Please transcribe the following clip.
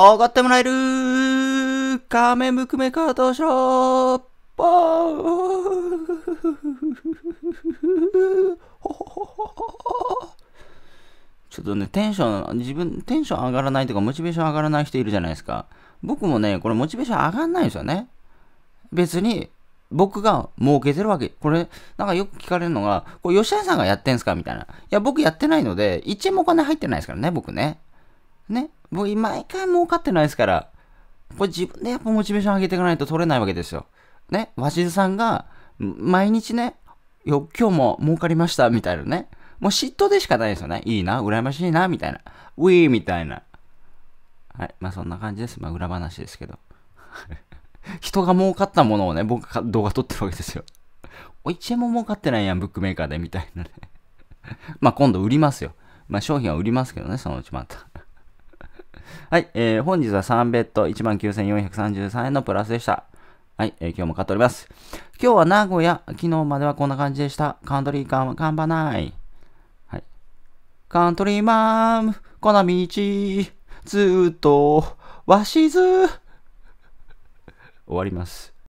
上がってもらえる仮面むくめかどうしろちょっとね、テンション、自分、テンション上がらないとか、モチベーション上がらない人いるじゃないですか。僕もね、これモチベーション上がんないんですよね。別に、僕が儲けてるわけ。これ、なんかよく聞かれるのが、これ吉谷さんがやってんすかみたいな。いや、僕やってないので、一円もお金入ってないですからね、僕ね。ね、僕毎回儲かってないですから、これ自分でやっぱモチベーション上げていかないと取れないわけですよ。ね、鷲津さんが、毎日ね、よ、今日も儲かりました、みたいなね。もう嫉妬でしかないですよね。いいな、羨ましいな、みたいな。ウィーみたいな。はい。まあそんな感じです。まあ裏話ですけど。人が儲かったものをね、僕が動画撮ってるわけですよ。お、1円も儲かってないやん、ブックメーカーで、みたいなね。まあ今度売りますよ。まあ商品は売りますけどね、そのうちまた。はい、えー、本日は3ベッド19,433円のプラスでした。はい、えー、今日も買っております。今日は名古屋、昨日まではこんな感じでした。カントリーカンはカンバナイ。はい。カントリーマーム、この道、ずっと、わしず、終わります。